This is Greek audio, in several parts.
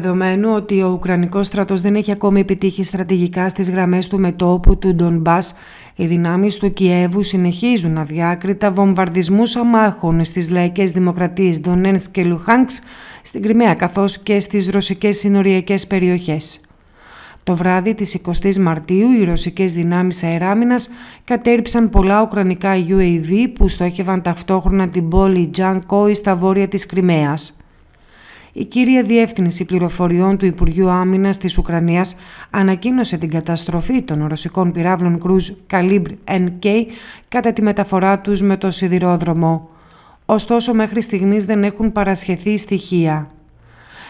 Δεδομένου ότι ο Ουκρανικός στρατός δεν έχει ακόμη επιτύχει στρατηγικά στις γραμμές του μετόπου του Ντονμπάς, οι δυνάμεις του Κιέβου συνεχίζουν αδιάκριτα βομβαρδισμούς αμάχων στις λαϊκές δημοκρατίες Ντονένς και Λουχάνξ, στην Κρυμαία καθώς και στις ρωσικές συνοριακές περιοχές. Το βράδυ της 20ης Μαρτίου οι ρωσικές δυνάμεις Αεράμινας κατέρριψαν πολλά ουκρανικά UAV που στόχευαν ταυτόχρονα την πόλη Τζανκόη στα βόρεια της Κρυμαίας. Η κύρια Διεύθυνση Πληροφοριών του Υπουργείου Άμυνας της Ουκρανίας ανακοίνωσε την καταστροφή των ρωσικών πυράβλων κρούζ Καλίμπρ NK κατά τη μεταφορά τους με το σιδηρόδρομο. Ωστόσο, μέχρι στιγμής δεν έχουν παρασχεθεί στοιχεία.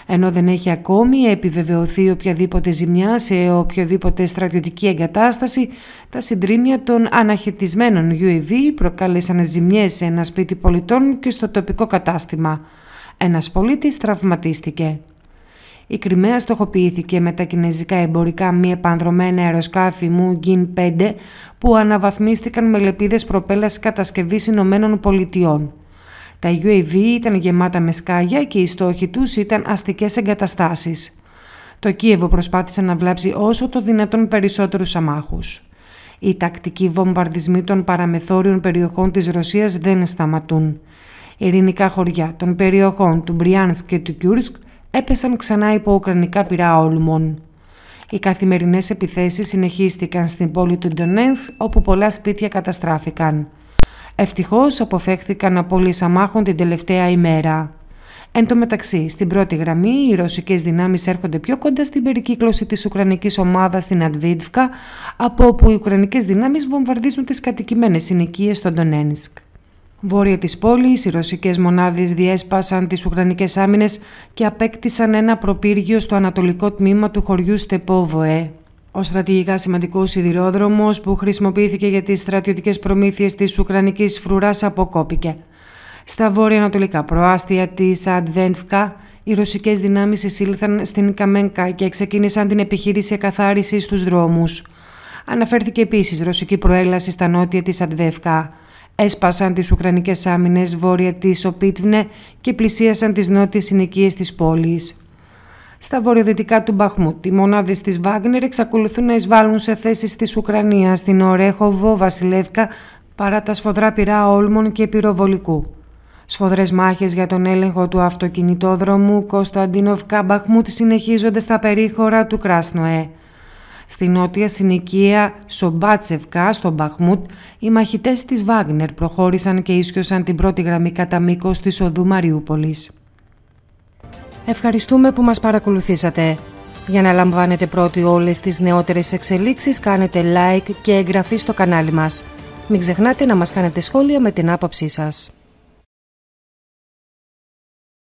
Ενώ δεν έχει ακόμη επιβεβαιωθεί οποιαδήποτε ζημιά σε οποιοδήποτε στρατιωτική εγκατάσταση, τα συντρίμια των αναχαιτισμένων UAV προκάλεσαν ζημιές σε ένα σπίτι πολιτών και στο τοπικό κατάστημα ένας πολίτης τραυματίστηκε. Η Κρυμαία στοχοποιήθηκε με τα κινέζικα εμπορικά μη επανδρομένα αεροσκάφη Μουγγιν 5 που αναβαθμίστηκαν με λεπίδες προπέλας κατασκευής Ηνωμένων Πολιτειών. Τα UAV ήταν γεμάτα με σκάγια και οι στόχοι τους ήταν αστικές εγκαταστάσεις. Το Κίεβο προσπάθησε να βλάψει όσο το δυνατόν περισσότερους αμάχους. Οι τακτικοί βομβαρδισμοί των παραμεθόριων περιοχών της Ρωσίας δεν σταματούν ειρηνικά χωριά των περιοχών του Μπριάνσκ και του Κιούρσκ έπεσαν ξανά υπό ουκρανικά πυρά όλμων. Οι καθημερινές επιθέσεις συνεχίστηκαν στην πόλη του Ντονένς, όπου πολλά σπίτια καταστράφηκαν. Ευτυχώς αποφέχθηκαν όλες αμάχων την τελευταία ημέρα. Εν τω μεταξύ, στην πρώτη γραμμή, οι ρωσικές δυνάμεις έρχονται πιο κοντά στην περικύκλωση της Ουκρανικής ομάδας στην Αντβίτβκα, από όπου οι Ουκρανικές δυνάμεις βομβαρδίζουν τις κατοικημένες συνοικίες στο Ντονένισκ. Βόρεια της πόλης, οι ρωσικές μονάδες διέσπασαν τις Ουκρανικές άμυνες και απέκτησαν ένα προπύργιο στο ανατολικό τμήμα του χωριού Στεπόβοε. Ο στρατηγικά σημαντικός σιδηρόδρομος που χρησιμοποιήθηκε για τις στρατιωτικές προμήθειες της Ουκρανικής φρουράς αποκόπηκε. Στα βόρεια-ανατολικά προάστια της Αντβέντφκα, οι ρωσικές δυνάμεις εισήλθαν στην Καμένκα και ξεκίνησαν την επιχείρηση εκαθάρισης στους δρόμους. Αναφέρθηκε επίσης ρωσική προέλαση στα νότια της Αντβέντφκα έσπασαν τις Ουκρανικές άμυνες βόρεια της Οπίτβνε και πλησίασαν τις νότιες συνοικίες της πόλης. Στα βορειοδυτικά του Μπαχμούτ, οι μονάδες της Βάγνερ εξακολουθούν να εισβάλλουν σε θέσεις της Ουκρανίας, στην Ορέχοβο, Βασιλεύκα, παρά τα σφοδρά πυρά όλμων και πυροβολικού. Σφοδρές μάχες για τον έλεγχο του αυτοκινητόδρομου Κωνσταντίνοφ Μπαχμούτ συνεχίζονται στα περίχωρα του Κράσνοε. Στη νότια συνοικία Σομπάτσευκα, στον Μπαχμούτ, οι μαχητές της Βάγνερ προχώρησαν και ίσχυσαν την πρώτη γραμμή κατά μήκος της οδού Μαριούπολης. Ευχαριστούμε που μας παρακολουθήσατε. Για να λαμβάνετε πρώτοι όλες τις νεότερες εξελίξεις, κάνετε like και εγγραφή στο κανάλι μας. Μην ξεχνάτε να μας κάνετε σχόλια με την άποψή σας.